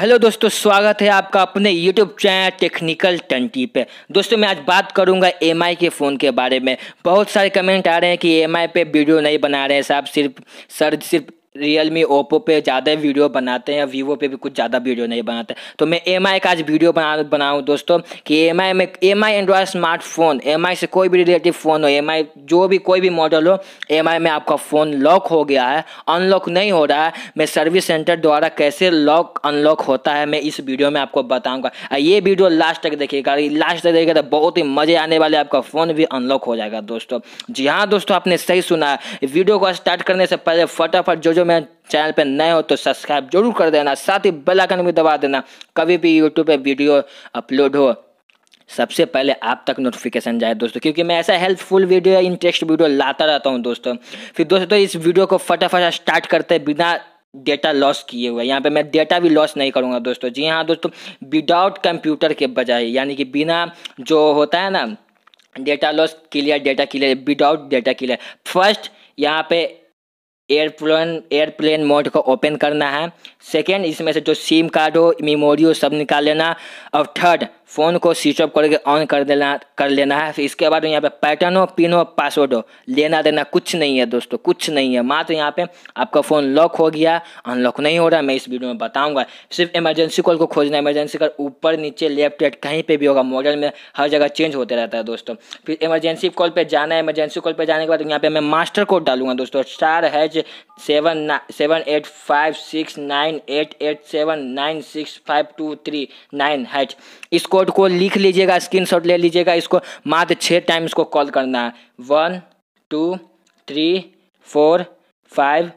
hello दोस्तों स्वागत है आपका अपने यूट्यूब चैनल टेक्निकल टंटी पे दोस्तों मैं आज बात करूंगा एम के फ़ोन के बारे में बहुत सारे कमेंट आ रहे हैं कि एम पे वीडियो नहीं बना रहे हैं साहब सिर्फ सर सिर्फ रियल मी ओप्पो पे ज़्यादा वीडियो बनाते हैं या वीवो पे भी कुछ ज़्यादा वीडियो नहीं बनाते तो मैं एम आई का आज वीडियो बना बनाऊँ दोस्तों कि एम आई में M I android smartphone M I से कोई भी रिलेटिव फ़ोन हो एम आई जो भी कोई भी मॉडल हो एम आई में आपका फ़ोन लॉक हो गया है अनलॉक नहीं हो रहा है मैं सर्विस सेंटर द्वारा कैसे लॉक अनलॉक होता है मैं इस वीडियो में आपको बताऊँगा ये वीडियो लास्ट तक देखिएगा लास्ट तक देखिएगा तो बहुत ही मज़े आने वाले आपका फ़ोन भी अनलॉक हो जाएगा दोस्तों जी हाँ दोस्तों आपने सही सुना है वीडियो को स्टार्ट करने से पहले फटाफट जो जो मेरे चैनल पे नए हो तो सब्सक्राइब जरूर कर देना साथ ही बेल आइकन भी दबा देना कभी भी यूट्यूब पे वीडियो अपलोड हो सबसे पहले आप तक नोटिफिकेशन जाए दोस्तों क्योंकि मैं ऐसा हेल्पफुल वीडियो या इंटरेस्ट वीडियो लाता रहता हूँ दोस्तों फिर दोस्तों तो इस वीडियो को फटाफट स्टार्ट करते हैं बिना डेटा लॉस किए हुए यहाँ पे मैं डेटा भी लॉस नहीं करूँगा दोस्तों जी हाँ दोस्तों विदाउट कंप्यूटर के बजाय यानी कि बिना जो होता है ना data loss clear data clear without data clear first यहाँ पे एयरप्लेन एयरप्लेन मोड को ओपन करना है सेकेंड इसमें से जो सिम कार्ड हो मेमोरी हो सब निकाल लेना और थर्ड फ़ोन को स्विच ऑफ करके ऑन कर देना कर लेना है फिर इसके बाद यहाँ पे पैटर्न हो पिन हो पासवर्ड हो लेना देना कुछ नहीं है दोस्तों कुछ नहीं है मात्र यहाँ पे आपका फ़ोन लॉक हो गया अनलॉक नहीं हो रहा मैं इस वीडियो में बताऊंगा सिर्फ इमरजेंसी कॉल को खोजना इमरजेंसी कॉल ऊपर नीचे लेफ्ट राइट कहीं पर भी होगा मॉडल में हर जगह चेंज होते रहता है दोस्तों फिर इमरजेंसी कॉल पर जाना है इमरजेंसी कॉल पर जाने के बाद यहाँ पर मैं मास्टर कोड डालूंगा दोस्तों star hash seven seven eight five six nine eight eight seven nine six five two three nine hash इसको कोड को लिख लीजिएगा स्क्रीनशॉट ले लीजिएगा इसको मात्र छः टाइम इसको कॉल करना है one two three four five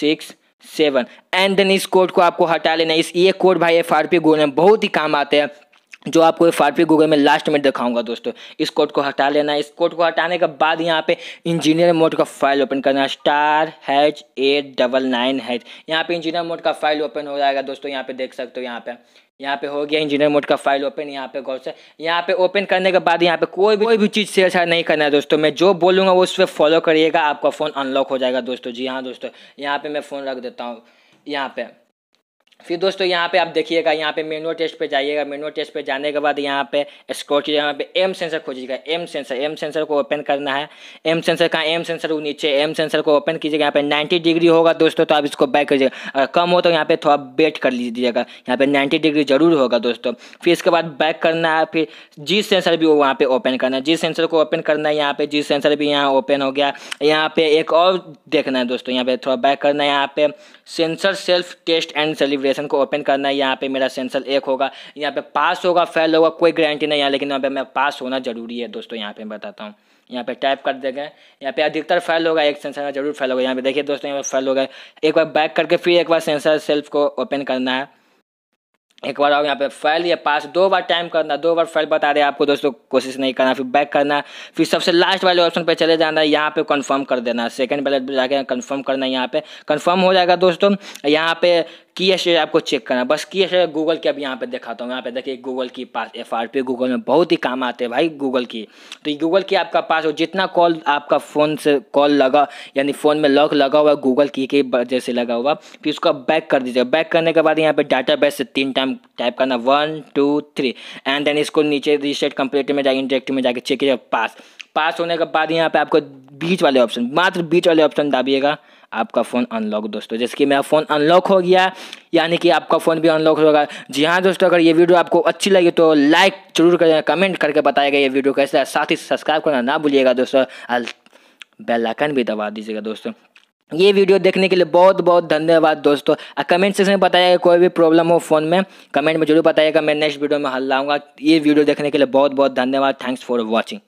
six seven and then इस कोड को आपको हटा लेना इस ये कोड भाई एफ आर पी गोल में बहुत ही काम आते हैं जो आपको ये फारपी गूगल में लास्ट में दिखाऊंगा दोस्तों इस कोड को हटा लेना है इस कोड को हटाने के बाद यहाँ पे इंजीनियर मोड का फाइल ओपन करना है star hash eight double nine hash यहाँ पे इंजीनियर मोड का फाइल ओपन हो जाएगा दोस्तों यहाँ पे देख सकते हो यहाँ पे यहाँ पे हो गया इंजीनियर मोड का फाइल ओपन यहाँ पे गौर से यहाँ पे ओपन करने के बाद यहाँ पे कोई भी कोई भी चीज़ शेयर अच्छा नहीं करना है दोस्तों मैं जो बोलूँगा वो उस पर फॉलो करिएगा आपका फ़ोन अनलॉक हो जाएगा दोस्तों जी हाँ दोस्तों यहाँ पे मैं फ़ोन रख देता हूँ यहाँ पे फिर दोस्तों यहाँ पे आप देखिएगा यहाँ पे मेनुअल टेस्ट पे जाइएगा मेनुअल टेस्ट पे जाने के बाद यहाँ पे स्कोर यहाँ पे एम सेंसर खोजिएगा एम सेंसर एम सेंसर को ओपन करना है एम सेंसर कहाँ एम सेंसर वो नीचे एम सेंसर को ओपन कीजिएगा यहाँ पे 90 डिग्री होगा दोस्तों तो आप इसको बैक करिएगा अगर कम हो तो यहाँ पे थोड़ा वेट कर लीजिएगा यहाँ पे नाइन्टी डिग्री जरूर होगा दोस्तों फिर इसके बाद बैक करना है फिर जी सेंसर भी वहाँ पे ओपन करना है जी सेंसर को ओपन करना है यहाँ पे जी सेंसर भी यहाँ ओपन हो गया यहाँ पे एक और देखना है दोस्तों यहाँ पे थोड़ा बैक करना है यहाँ पे sensor self test and calibration को ओपन करना है यहाँ पे मेरा सेंसर एक होगा यहाँ पे पास होगा फेल होगा कोई गारंटी नहीं है लेकिन यहाँ पे मैं पास होना जरूरी है दोस्तों यहाँ पे बताता हूँ यहाँ पे टाइप कर देंगे यहाँ पे अधिकतर फेल होगा एक सेंसर में जरूर फेल होगा यहाँ पे देखिए दोस्तों यहाँ पे फेल होगा एक बार बैक करके फिर एक बार सेंसर सेल्फ को ओपन करना है एक बार और यहाँ पे फेल या पास दो बार टाइम करना दो बार फेल बता रहे आपको दोस्तों कोशिश नहीं करना फिर बैक करना फिर सबसे लास्ट वाले ऑप्शन पे चले जाना यहाँ पे कंफर्म कर देना सेकंड बैलेट जाके कंफर्म करना यहाँ पे कंफर्म हो जाएगा दोस्तों यहाँ पे की एस आपको चेक करना बस की एस गूगल की अब यहाँ पे दिखाता हूँ यहाँ पे देखिए गूगल की pass F R P Google में बहुत ही काम आते हैं भाई गूगल की तो गूगल की आपका पास हो जितना कॉल आपका फ़ोन से कॉल लगा यानी फ़ोन में लॉक लगा हुआ गूगल की के वजह से लगा हुआ फिर उसको बैक कर दीजिएगा बैक करने के बाद यहाँ पे डाटा बेस से तीन टाइम हम टाइप करना one two three and then इसको नीचे रिसेट कंप्लीट में जाएंगे इंटरेक्टिव में जाके चेक कीजिएगा पास पास होने के बाद यहाँ पे आपको बीच वाले ऑप्शन मात्र बीच वाले ऑप्शन दाबिएगा आपका फ़ोन अनलॉक दोस्तों जैसे कि मेरा फ़ोन अनलॉक हो गया यानी कि आपका फ़ोन भी अनलॉक होगा जी हाँ दोस्तों अगर ये वीडियो आपको अच्छी लगी तो लाइक जरूर करें कमेंट करके बताएगा ये वीडियो कैसा है साथ ही सब्सक्राइब करना ना भूलिएगा दोस्तों बेल आइकन भी दबा दीजिएगा दोस्तों ये वीडियो देखने के लिए बहुत बहुत धन्यवाद दोस्तों कमेंट सेक्शन में बताइएगा कोई भी प्रॉब्लम हो फ़ोन में कमेंट में जरूर बताइएगा मैं नेक्स्ट वीडियो में हल लाऊंगा ये वीडियो देखने के लिए बहुत बहुत धन्यवाद थैंक्स फॉर वॉचिंग